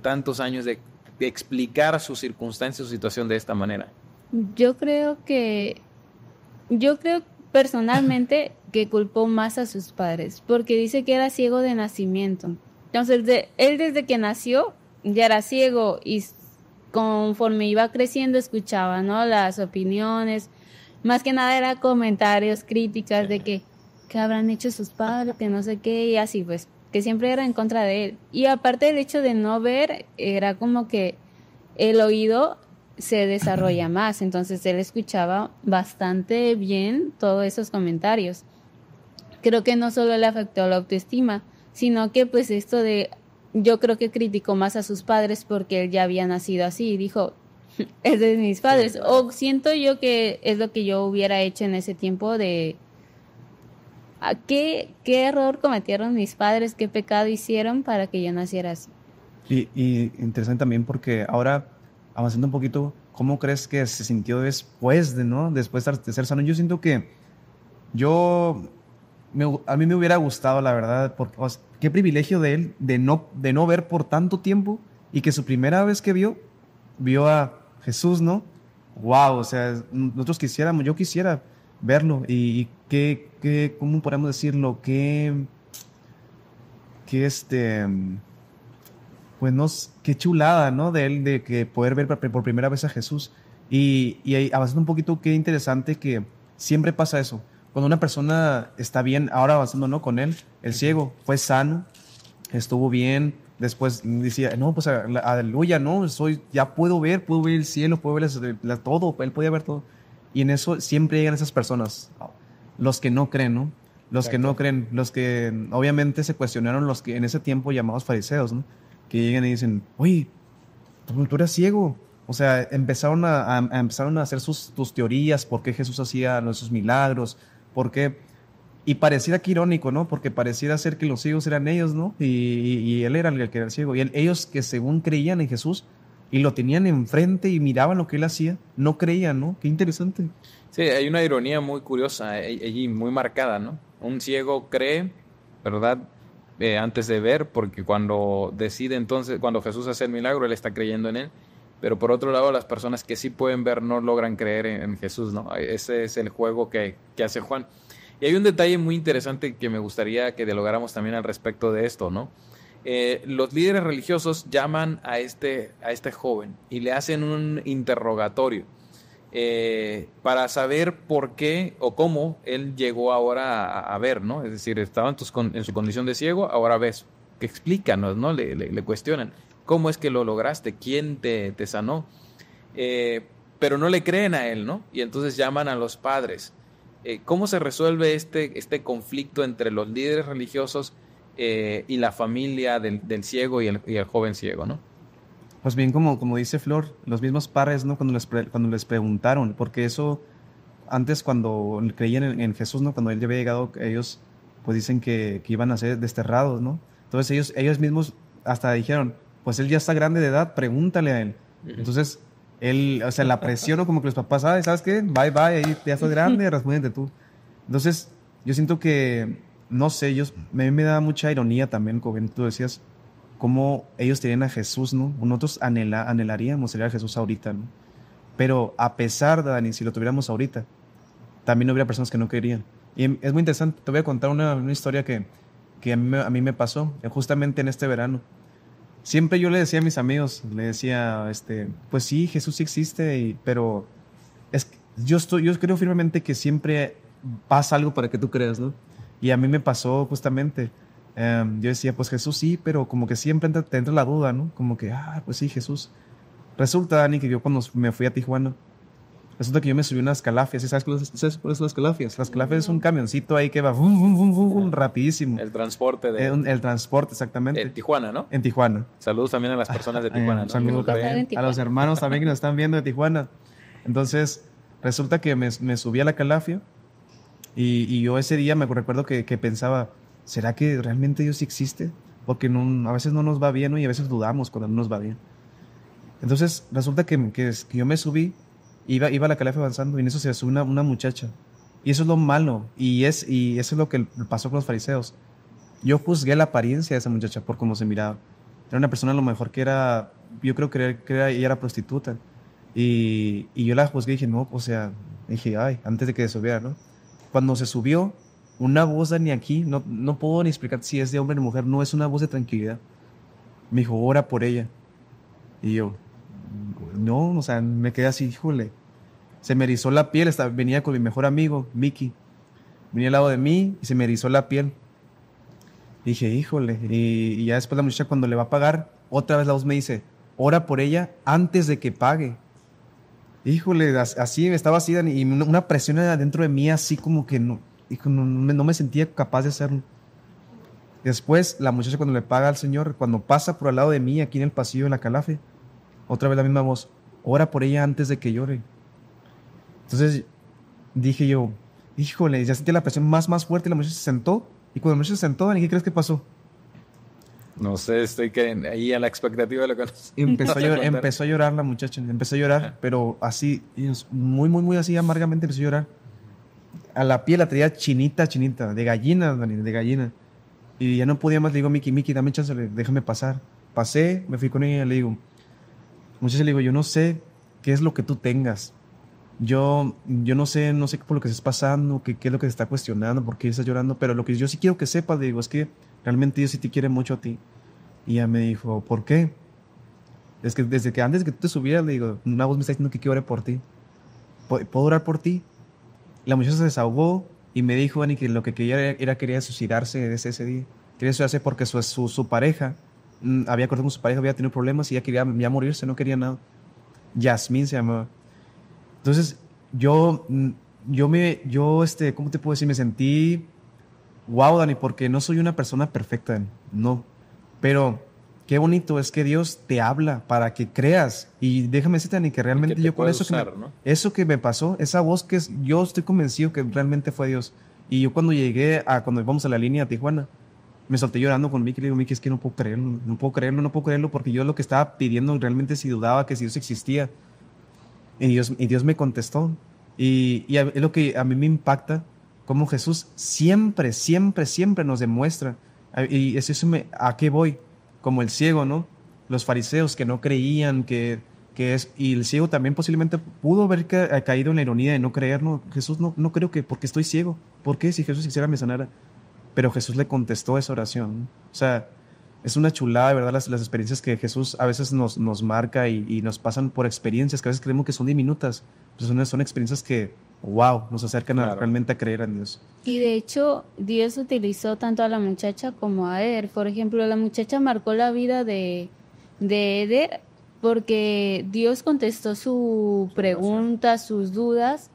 tantos años de, explicar su circunstancia, su situación de esta manera? Yo creo que, yo creo personalmente que culpó más a sus padres, porque dice que era ciego de nacimiento. Entonces, él desde que nació ya era ciego y conforme iba creciendo escuchaba, ¿no? Las opiniones, más que nada eran comentarios, críticas de que que habrán hecho sus padres, que no sé qué, y así pues, que siempre era en contra de él. Y aparte del hecho de no ver, era como que el oído se desarrolla más, entonces él escuchaba bastante bien todos esos comentarios. Creo que no solo le afectó la autoestima, sino que pues esto de, yo creo que criticó más a sus padres porque él ya había nacido así y dijo, es de mis padres, o siento yo que es lo que yo hubiera hecho en ese tiempo de Ah, ¿Qué, ¿Qué error cometieron mis padres? ¿Qué pecado hicieron para que yo naciera así? Y, interesante también porque ahora, avanzando un poquito, ¿cómo crees que se sintió después de, ¿no? Después de ser sano. Yo siento que yo, a mí me hubiera gustado, la verdad, porque qué privilegio de él de no, de no ver por tanto tiempo y que su primera vez que vio, vio a Jesús, ¿no? Wow, o sea, nosotros quisiéramos, yo quisiera verlo y qué, ¿cómo podemos decirlo? Qué, Que este, pues no, qué chulada, ¿no? De él, de que poder ver por primera vez a Jesús. Y, y avanzando un poquito, qué interesante que siempre pasa eso. Cuando una persona está bien, ahora avanzando, ¿no? Con él, el ciego fue sano, estuvo bien, después decía, no, pues aleluya, no, soy, ya puedo ver, puedo ver el cielo, puedo ver todo, él podía ver todo. Y en eso siempre llegan esas personas, los que no creen, ¿no? Los que no creen, los que obviamente se cuestionaron los que en ese tiempo llamados fariseos, ¿no? Que llegan y dicen, oye, tú, cultura. eres ciego. O sea, empezaron a, empezaron a hacer sus, teorías, por qué Jesús hacía nuestros milagros, por qué... Y parecía que irónico, ¿no? Porque pareciera ser que los ciegos eran ellos, ¿no? Y, él era el que era ciego. Y ellos que según creían en Jesús, y lo tenían enfrente y miraban lo que él hacía, no creían, ¿no? Qué interesante. Sí, hay una ironía muy curiosa allí, eh, muy marcada, ¿no? Un ciego cree, ¿verdad? Eh, antes de ver, porque cuando decide entonces, cuando Jesús hace el milagro, él está creyendo en él. Pero por otro lado, las personas que sí pueden ver no logran creer en, Jesús, ¿no? Ese es el juego que, hace Juan. Y hay un detalle muy interesante que me gustaría que dialogáramos también al respecto de esto, ¿no? Eh, los líderes religiosos llaman a este, a este joven y le hacen un interrogatorio. Eh, para saber por qué o cómo él llegó ahora a, ver, ¿no? Es decir, estaba en, su condición de ciego, ahora ves. Que explícanos, ¿no? Le, cuestionan. ¿Cómo es que lo lograste? ¿Quién te, sanó? Eh, pero no le creen a él, ¿no? Y entonces llaman a los padres. Eh, ¿Cómo se resuelve este, este conflicto entre los líderes religiosos y la familia del, ciego y el joven ciego, ¿no? Pues bien, como, como dice Flor, los mismos padres, ¿no? Cuando les, cuando les preguntaron, porque eso, antes cuando creían en, Jesús, ¿no? Cuando él ya había llegado, ellos pues dicen que, iban a ser desterrados, ¿no? Entonces ellos, ellos mismos hasta dijeron, pues él ya está grande de edad, pregúntale a él. Entonces, él, o sea, la presionó como que los papás, ¿sabes, ¿sabes qué? Bye, bye, ahí ya estás grande, responde tú. Entonces, yo siento que, no sé, ellos a mí me da mucha ironía también, como tú decías, cómo ellos tienen a Jesús, ¿no? Nosotros anhelaríamos tener a Jesús ahorita, ¿no? Pero a pesar de Dani, si lo tuviéramos ahorita, también hubiera personas que no querían. Y em, es muy interesante, te voy a contar una, historia que, que a, mí, me pasó eh, justamente en este verano. Siempre yo le decía a mis amigos, le decía, este, pues sí, Jesús sí existe, pero es yo, estoy, yo creo firmemente que siempre pasa algo para que tú creas, ¿no? Y a mí me pasó justamente Em, yo decía, pues Jesús sí, pero como que siempre te entra la duda, ¿no? Como que, ah, pues sí, Jesús. Resulta, Dani, que yo cuando me fui a Tijuana, resulta que yo me subí unas calafias. sabes por eso son las calafias? Las calafias es un camioncito ahí que va bum, bum, bum, rapidísimo. El transporte. De, eh, el, transporte, exactamente. En Tijuana, ¿no? En Tijuana. Saludos también a las personas de Tijuana. Eh, saludos también a los hermanos también que nos están viendo de Tijuana. Entonces, resulta que me, me subí a la calafia y, y yo ese día me recuerdo que, que pensaba ¿será que realmente Dios existe? Porque a veces no nos va bien y a veces dudamos cuando no nos va bien. Entonces resulta que, yo me subí, iba, iba a la calle avanzando y en eso se sube una, muchacha. Y eso es lo malo y, eso es lo que pasó con los fariseos. Yo juzgué la apariencia de esa muchacha por cómo se miraba. Era una persona a lo mejor que era, yo creo que, era, era, ella era prostituta. Y, y, yo la juzgué y dije, no, o sea, dije, ay, antes de que se subiera, ¿no? Cuando se subió, una voz ni aquí, no, no puedo ni explicar si es de hombre o mujer, no es una voz de tranquilidad. Me dijo, ora por ella. Y yo, no, o sea, me quedé así, híjole. Se me erizó la piel, estaba, venía con mi mejor amigo, Miki. Venía al lado de mí y se me erizó la piel. dije, híjole. Y, ya después la muchacha cuando le va a pagar, otra vez la voz me dice, ora por ella antes de que pague. Híjole, así estaba así, y una presión adentro de mí, así como que no, y no, me sentía capaz de hacerlo. Después, la muchacha cuando le paga al Señor, cuando pasa por al lado de mí, aquí en el pasillo de la Calafe, otra vez la misma voz, ora por ella antes de que llore. Entonces dije yo, híjole, ya sentí la presión más, más fuerte, y la muchacha se sentó, y cuando la muchacha se sentó, ¿qué crees que pasó? No sé, estoy ahí a la expectativa de lo que empezó, a llorar, empezó a llorar la muchacha, empezó a llorar, pero así, muy, muy, muy así, amargamente empezó a llorar a la piel la traía chinita, chinita, de gallina, de gallina. Y ya no podía más, le digo, Miki, Miki, dame chance, déjame pasar. Pasé, me fui con ella, le digo, muchacha, le digo, yo no sé qué es lo que tú tengas. Yo, yo no sé, no sé por lo que estás pasando, qué, qué es lo que te está cuestionando, por qué estás llorando, pero lo que yo sí quiero que sepas, le digo, es que realmente Dios sí te quiere mucho a ti. Y ella me dijo, ¿por qué? Es que desde que antes que tú te subieras, le digo, una voz me está diciendo que quiero orar por ti. ¿Puedo orar por ti? La muchacha se desahogó y me dijo, Dani, que lo que quería era, quería suicidarse desde ese día. Quería suicidarse porque su, su, su pareja, mm, había cortado con su pareja, había tenido problemas y ya quería ya morirse, no quería nada. Yasmín se llamaba. Entonces, yo, mm, yo me, yo, este, ¿cómo te puedo decir? Me sentí, wow, Dani, porque no soy una persona perfecta, no. Pero qué bonito es que Dios te habla para que creas. Y déjame decirte, ni que realmente yo con eso, que me, eso que me pasó, esa voz que es, yo estoy convencido que realmente fue Dios. Y yo cuando llegué a, cuando íbamos a la línea a Tijuana, me solté llorando con Miki y le digo, Miki, es que no puedo creerlo, no puedo creerlo, no puedo creerlo, porque yo lo que estaba pidiendo realmente si dudaba que si Dios existía. Y Dios, y Dios me contestó. Y, es lo que a mí me impacta, cómo Jesús siempre, siempre, siempre nos demuestra. Y eso, eso me, ¿a qué voy? como el ciego, ¿no? Los fariseos que no creían que, que es, y el ciego también posiblemente pudo haber eh, caído en la ironía de no creer, no, Jesús no, no creo que, porque estoy ciego, ¿por qué si Jesús quisiera me sanara? Pero Jesús le contestó esa oración, o sea, es una chulada, verdad, las, experiencias que Jesús a veces nos, nos marca y, nos pasan por experiencias que a veces creemos que son diminutas, pues son, son experiencias que wow, nos acercan realmente a creer en Dios. Y de hecho, Dios utilizó tanto a la muchacha como a Eder. Por ejemplo, la muchacha marcó la vida de, Eder porque Dios contestó su pregunta, sus dudas.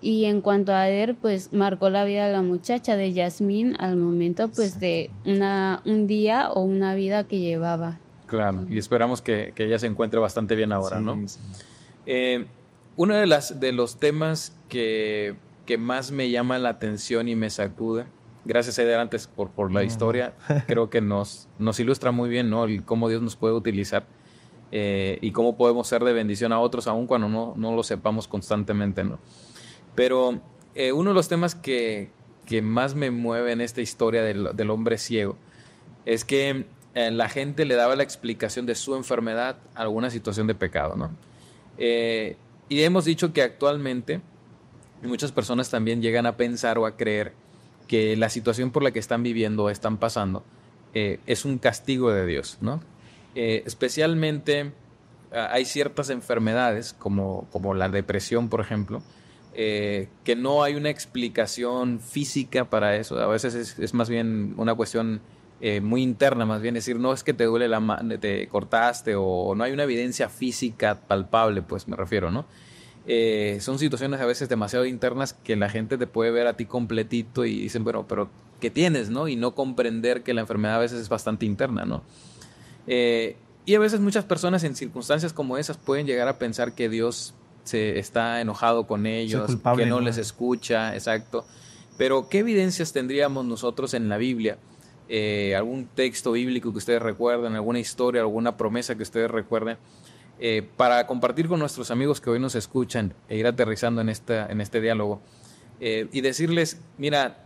Y en cuanto a Eder, pues marcó la vida de la muchacha, de Yasmín, al momento pues de una, un día o una vida que llevaba. Claro, y esperamos que, ella se encuentre bastante bien ahora, ¿no? Eh, uno de, las, de los temas que, que más me llama la atención y me sacuda, gracias a antes por, por la mm. historia, creo que nos, nos ilustra muy bien ¿no? El, cómo Dios nos puede utilizar eh, y cómo podemos ser de bendición a otros aun cuando no, no lo sepamos constantemente. ¿no? Pero eh, uno de los temas que, que, más me mueve en esta historia del, del hombre ciego es que eh, la gente le daba la explicación de su enfermedad a alguna situación de pecado. ¿no? Y hemos dicho que actualmente muchas personas también llegan a pensar o a creer que la situación por la que están viviendo o están pasando eh, es un castigo de Dios, ¿no? Eh, especialmente ah, hay ciertas enfermedades, como, como la depresión, por ejemplo, eh, que no hay una explicación física para eso. A veces es más bien una cuestión eh, muy interna, más bien decir, no es que te duele la mano, te cortaste o no hay una evidencia física palpable, pues me refiero, ¿no? Eh, son situaciones a veces demasiado internas que la gente te puede ver a ti completito y dicen, bueno, pero ¿qué tienes, no? Y no comprender que la enfermedad a veces es bastante interna, ¿no? Eh, y a veces muchas personas en circunstancias como esas pueden llegar a pensar que Dios se está enojado con ellos, que no les escucha, exacto. Pero ¿qué evidencias tendríamos nosotros en la Biblia? Eh, algún texto bíblico que ustedes recuerden, alguna historia, alguna promesa que ustedes recuerden, eh, para compartir con nuestros amigos que hoy nos escuchan e ir aterrizando en, esta, en este diálogo eh, y decirles, mira,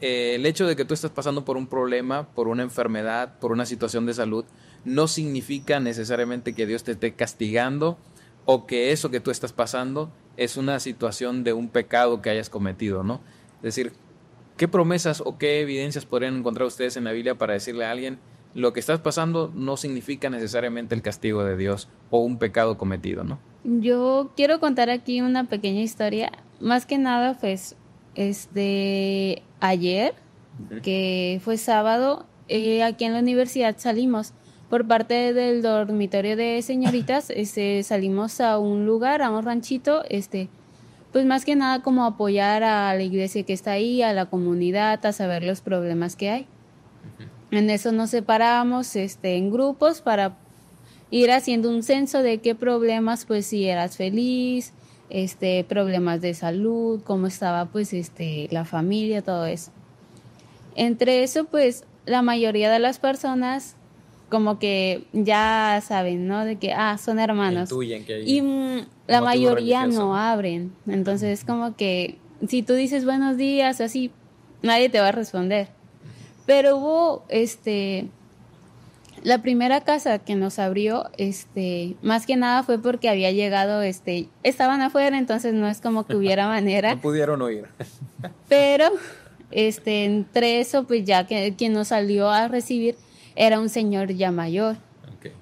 el hecho de que tú estás pasando por un problema, por una enfermedad, por una situación de salud, no significa necesariamente que Dios te esté castigando o que eso que tú estás pasando es una situación de un pecado que hayas cometido, ¿no? Es decir, ¿Qué promesas o qué evidencias podrían encontrar ustedes en la Biblia para decirle a alguien, lo que estás pasando no significa necesariamente el castigo de Dios o un pecado cometido, ¿no? Yo quiero contar aquí una pequeña historia. Más que nada, pues, este, ayer, que fue sábado, eh, aquí en la universidad salimos por parte del dormitorio de señoritas, este, salimos a un lugar, a un ranchito, este, pues más que nada como apoyar a la iglesia que está ahí, a la comunidad, a saber los problemas que hay. En eso nos separábamos este, en grupos para ir haciendo un censo de qué problemas, pues si eras feliz, este, problemas de salud, cómo estaba pues este, la familia, todo eso. Entre eso, pues la mayoría de las personas como que ya saben, ¿no? De que, ah, son hermanos. Intuyen que la mayoría no abren. Entonces es como que si tú dices buenos días así, nadie te va a responder. Pero hubo este la primera casa que nos abrió, este, más que nada fue porque había llegado, este, estaban afuera, entonces no es como que hubiera manera. no pudieron oír. Pero, este, entre eso, pues ya que quien nos salió a recibir era un señor ya mayor.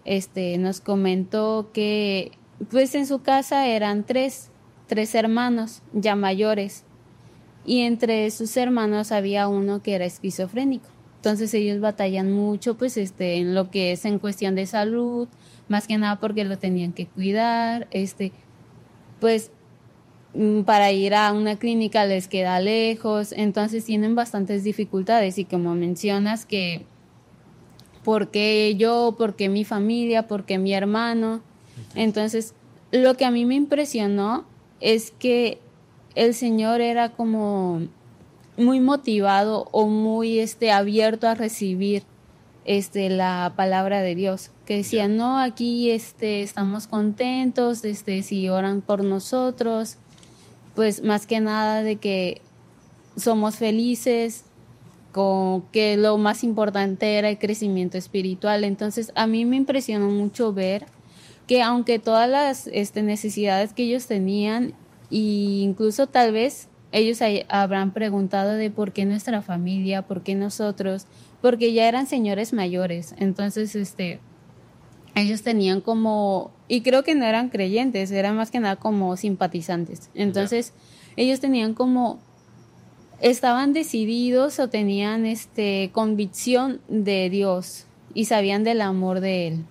Este, nos comentó que pues en su casa eran tres, tres hermanos ya mayores, y entre sus hermanos había uno que era esquizofrénico. Entonces ellos batallan mucho, pues, este, en lo que es en cuestión de salud, más que nada porque lo tenían que cuidar, este, pues, mm, para ir a una clínica les queda lejos, entonces tienen bastantes dificultades y como mencionas que, porque yo? porque mi familia? porque mi hermano? Entonces, lo que a mí me impresionó es que el Señor era como muy motivado o muy este, abierto a recibir este, la palabra de Dios, que decía, no, aquí este, estamos contentos, este, si oran por nosotros, pues más que nada de que somos felices, con que lo más importante era el crecimiento espiritual. Entonces a mí me impresionó mucho ver que aunque todas las este, necesidades que ellos tenían, e incluso tal vez ellos habrán preguntado de por qué nuestra familia, por qué nosotros, porque ya eran señores mayores, entonces este ellos tenían como y creo que no eran creyentes, eran más que nada como simpatizantes. Entonces, ellos tenían como estaban decididos o tenían este convicción de Dios y sabían del amor de él.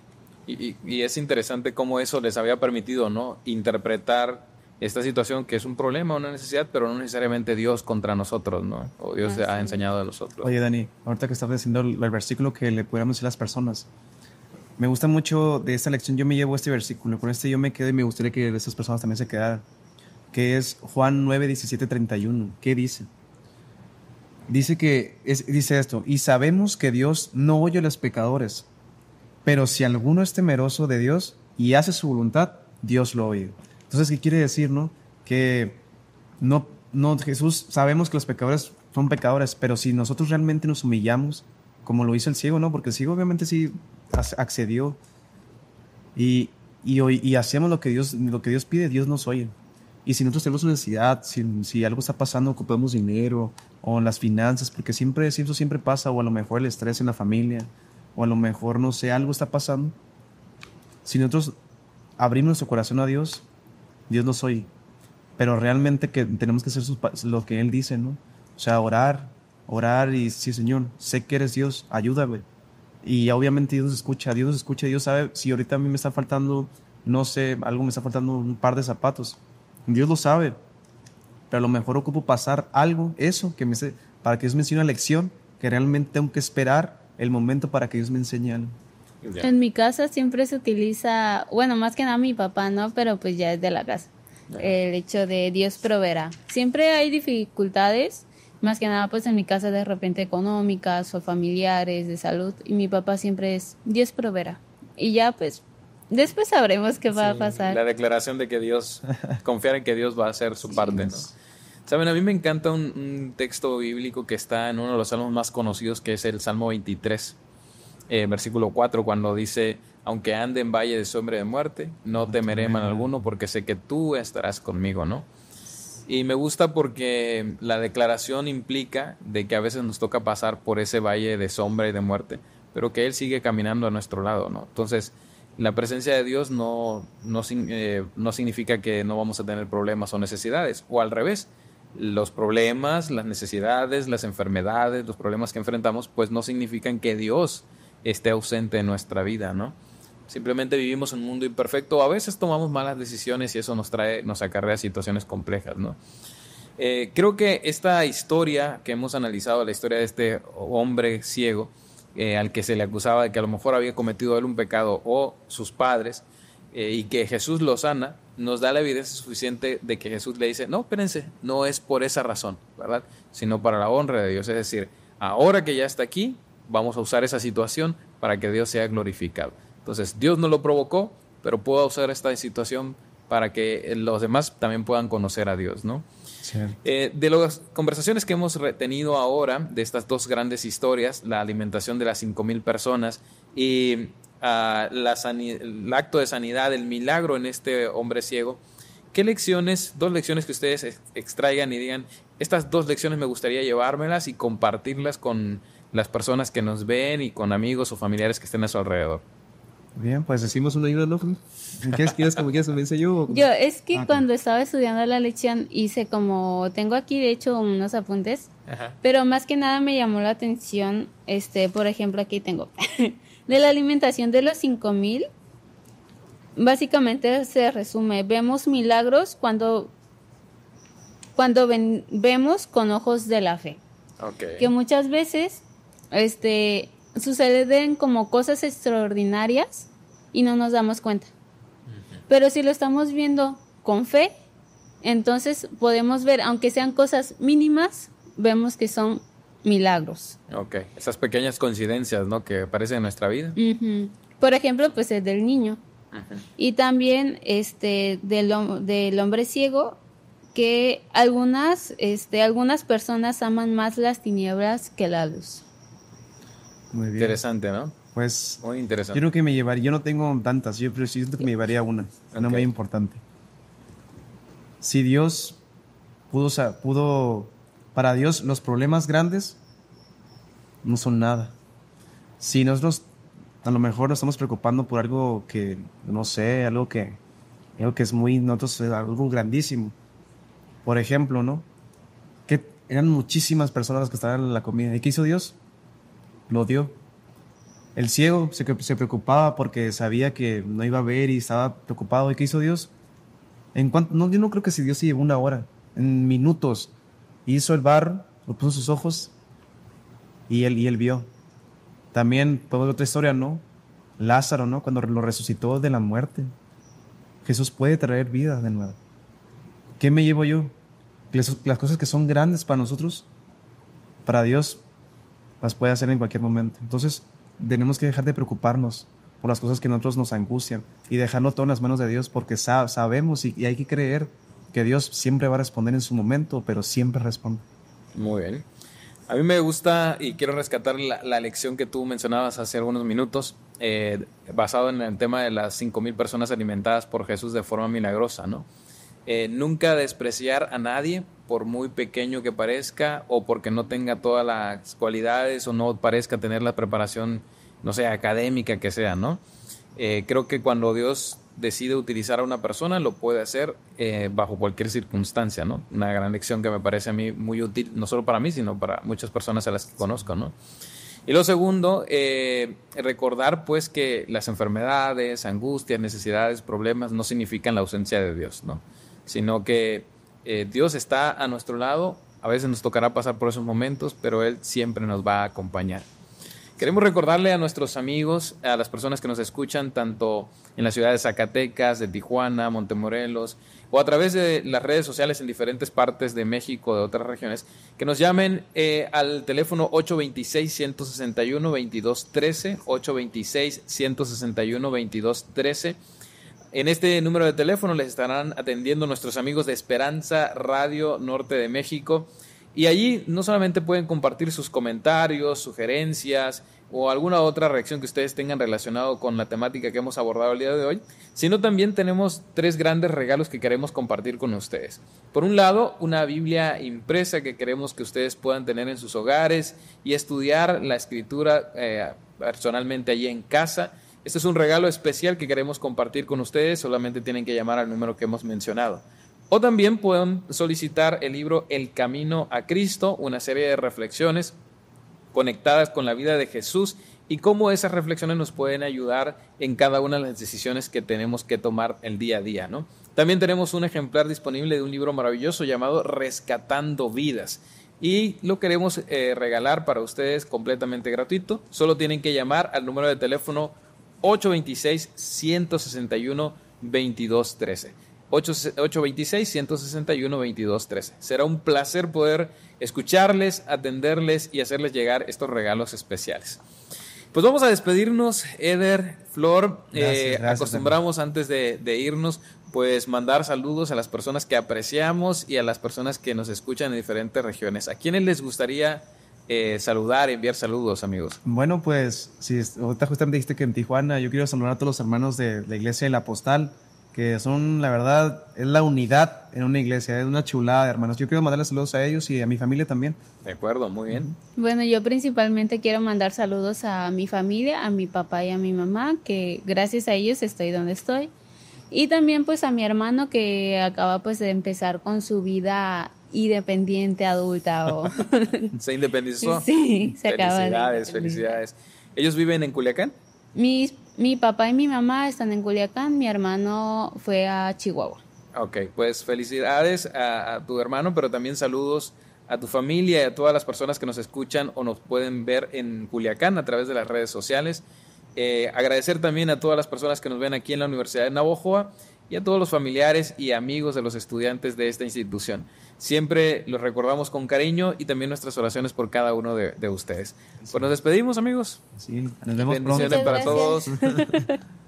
Y, es interesante cómo eso les había permitido, ¿no? Interpretar esta situación que es un problema, una necesidad, pero no necesariamente Dios contra nosotros, ¿no? O Dios ha enseñado a nosotros. Oye, Dani, ahorita que estás diciendo el, versículo que le pudiéramos decir a las personas, me gusta mucho de esta lección, yo me llevo este versículo, con este yo me quedo y me gustaría que esas personas también se quedaran, que es Juan 9, 17, 31. ¿Qué dice? Dice que, dice esto, y sabemos que Dios no oye a los pecadores, pero si alguno es temeroso de Dios y hace su voluntad, Dios lo oye. Entonces, ¿qué quiere decir, no? Que no, no, Jesús, sabemos que los pecadores son pecadores, pero si nosotros realmente nos humillamos, como lo hizo el ciego, ¿no? Porque el ciego obviamente sí accedió y, y, y hacemos lo que, Dios, lo que Dios pide, Dios nos oye. Y si nosotros tenemos necesidad, si, algo está pasando, ocupamos dinero o en las finanzas, porque siempre eso siempre pasa, o a lo mejor el estrés en la familia, o a lo mejor, no sé, algo está pasando. Si nosotros abrimos nuestro corazón a Dios, Dios nos oye. Pero realmente que tenemos que hacer lo que Él dice, ¿no? O sea, orar, orar y sí, Señor, sé que eres Dios, ayúdame. Y obviamente Dios escucha, Dios escucha, Dios sabe si ahorita a mí me está faltando, no sé, algo me está faltando un par de zapatos. Dios lo sabe. Pero a lo mejor ocupo pasar algo, eso, que me para que Dios me enseñe una lección que realmente tengo que esperar el momento para que Dios me enseñe En mi casa siempre se utiliza, bueno, más que nada mi papá, ¿no? Pero pues ya es de la casa. El hecho de Dios proveerá. Siempre hay dificultades, más que nada pues en mi casa de repente económicas o familiares, de salud, y mi papá siempre es Dios proveerá. Y ya pues después sabremos qué va a pasar. La declaración de que Dios, confiar en que Dios va a hacer su parte, ¿no? Saben, a mí me encanta un, texto bíblico que está en uno de los salmos más conocidos, que es el Salmo 23, eh, versículo 4, cuando dice, aunque ande en valle de sombra de muerte, no temeré mal alguno porque sé que tú estarás conmigo, ¿no? Y me gusta porque la declaración implica de que a veces nos toca pasar por ese valle de sombra y de muerte, pero que Él sigue caminando a nuestro lado, ¿no? Entonces, la presencia de Dios no, no eh, significa que no vamos a tener problemas o necesidades, o al revés, los problemas, las necesidades, las enfermedades, los problemas que enfrentamos, pues no significan que Dios esté ausente en nuestra vida, ¿no? Simplemente vivimos en un mundo imperfecto, a veces tomamos malas decisiones y eso nos trae, nos acarrea situaciones complejas, ¿no? Eh, creo que esta historia que hemos analizado, la historia de este hombre ciego, eh, al que se le acusaba de que a lo mejor había cometido él un pecado o sus padres, eh, y que Jesús lo sana, nos da la evidencia suficiente de que Jesús le dice, no, espérense, no es por esa razón, ¿verdad? Sino para la honra de Dios. Es decir, ahora que ya está aquí, vamos a usar esa situación para que Dios sea glorificado. Entonces, Dios no lo provocó, pero puedo usar esta situación para que los demás también puedan conocer a Dios, ¿no? Eh, de las conversaciones que hemos retenido ahora, de estas dos grandes historias, la alimentación de las 5.000 personas y la el acto de sanidad, el milagro en este hombre ciego, ¿qué lecciones, dos lecciones que ustedes extraigan y digan, estas dos lecciones me gustaría llevármelas y compartirlas con las personas que nos ven y con amigos o familiares que estén a su alrededor? Bien, pues decimos una y uno, ¿no? ¿Quieres, quieres como quieres, me yo? Yo, es que ah, cuando estaba estudiando la lección hice como, tengo aquí de hecho unos apuntes, pero más que nada me llamó la atención, este, por ejemplo, aquí tengo, De la alimentación de los 5.000, básicamente se resume, vemos milagros cuando, cuando vemos con ojos de la fe. Que muchas veces este, suceden como cosas extraordinarias y no nos damos cuenta. Pero si lo estamos viendo con fe, entonces podemos ver, aunque sean cosas mínimas, vemos que son milagros. Ok, esas pequeñas coincidencias, ¿no? Que aparecen en nuestra vida. Por ejemplo, pues el del niño. Y también este del, del, hombre ciego, que algunas, este, algunas personas aman más las tinieblas que la luz. Muy bien. Interesante, ¿no? Pues muy interesante. Yo que me llevaría, yo no tengo tantas, yo pero que me llevaría una, una muy importante. Si Dios pudo, pudo para Dios los problemas grandes no son nada. Si nosotros a lo mejor nos estamos preocupando por algo que, no sé, algo que, algo que es muy, nosotros, eh, algo grandísimo. Por ejemplo, ¿no? Que eran muchísimas personas las que estaban en la comida. ¿Y qué hizo Dios? Lo dio. El ciego se, se preocupaba porque sabía que no iba a ver y estaba preocupado. ¿Y qué hizo Dios? En no, yo no creo que si Dios se llevó una hora, en minutos, hizo el barro, lo puso en sus ojos y él, y él vio. También podemos otra historia, ¿no? Lázaro, ¿no? Cuando lo resucitó de la muerte. Jesús puede traer vida de nuevo. ¿Qué me llevo yo? Las cosas que son grandes para nosotros, para Dios, las puede hacer en cualquier momento. Entonces, tenemos que dejar de preocuparnos por las cosas que nosotros nos angustian y dejarlo todo en las manos de Dios porque sabemos y hay que creer que Dios siempre va a responder en su momento, pero siempre responde. Muy bien. A mí me gusta y quiero rescatar la, lección que tú mencionabas hace algunos minutos, eh, basado en el tema de las 5.000 personas alimentadas por Jesús de forma milagrosa, ¿no? Eh, nunca despreciar a nadie, por muy pequeño que parezca, o porque no tenga todas las cualidades, o no parezca tener la preparación, no sé, académica que sea, ¿no? Eh, creo que cuando Dios decide utilizar a una persona, lo puede hacer eh, bajo cualquier circunstancia, ¿no? Una gran lección que me parece a mí muy útil, no solo para mí, sino para muchas personas a las que conozco, ¿no? Y lo segundo, eh, recordar pues que las enfermedades, angustias, necesidades, problemas no significan la ausencia de Dios, ¿no? Sino que eh, Dios está a nuestro lado, a veces nos tocará pasar por esos momentos, pero Él siempre nos va a acompañar. Queremos recordarle a nuestros amigos, a las personas que nos escuchan, tanto en las ciudades de Zacatecas, de Tijuana, Montemorelos, o a través de las redes sociales en diferentes partes de México, de otras regiones, que nos llamen eh, al teléfono 826-161-2213, 826-161-2213. En este número de teléfono les estarán atendiendo nuestros amigos de Esperanza Radio Norte de México. Y allí no solamente pueden compartir sus comentarios, sugerencias o alguna otra reacción que ustedes tengan relacionado con la temática que hemos abordado el día de hoy, sino también tenemos tres grandes regalos que queremos compartir con ustedes. Por un lado, una Biblia impresa que queremos que ustedes puedan tener en sus hogares y estudiar la escritura eh, personalmente allí en casa. Este es un regalo especial que queremos compartir con ustedes, solamente tienen que llamar al número que hemos mencionado. O también pueden solicitar el libro El Camino a Cristo, una serie de reflexiones conectadas con la vida de Jesús y cómo esas reflexiones nos pueden ayudar en cada una de las decisiones que tenemos que tomar el día a día, También tenemos un ejemplar disponible de un libro maravilloso llamado Rescatando vidas y lo queremos eh, regalar para ustedes completamente gratuito. Solo tienen que llamar al número de teléfono 826 161 2213. 826-161-2213. Será un placer poder escucharles, atenderles y hacerles llegar estos regalos especiales. Pues vamos a despedirnos, Eder, Flor. Eh, acostumbramos antes de, irnos, pues mandar saludos a las personas que apreciamos y a las personas que nos escuchan en diferentes regiones. ¿A quiénes les gustaría eh, saludar, enviar saludos, amigos? Bueno, pues, si ahorita justamente dijiste que en Tijuana, yo quiero saludar a todos los hermanos de la Iglesia de la Postal que son, la verdad, es la unidad en una iglesia, es una chulada, hermanos. Yo quiero mandar saludos a ellos y a mi familia también. De acuerdo, muy bien. Bueno, yo principalmente quiero mandar saludos a mi familia, a mi papá y a mi mamá, que gracias a ellos estoy donde estoy. Y también pues a mi hermano que acaba pues de empezar con su vida independiente adulta. O... ¿Se independizó? Sí, se acaba. Felicidades, felicidades. ¿Ellos viven en Culiacán? Mis mi papá y mi mamá están en Culiacán, mi hermano fue a Chihuahua. Ok, pues felicidades a, tu hermano, pero también saludos a tu familia y a todas las personas que nos escuchan o nos pueden ver en Culiacán a través de las redes sociales. Eh, agradecer también a todas las personas que nos ven aquí en la Universidad de Navojoa y a todos los familiares y amigos de los estudiantes de esta institución. Siempre los recordamos con cariño y también nuestras oraciones por cada uno de, ustedes. Pues nos despedimos, amigos. Sí, nos vemos Bendiciones para todos.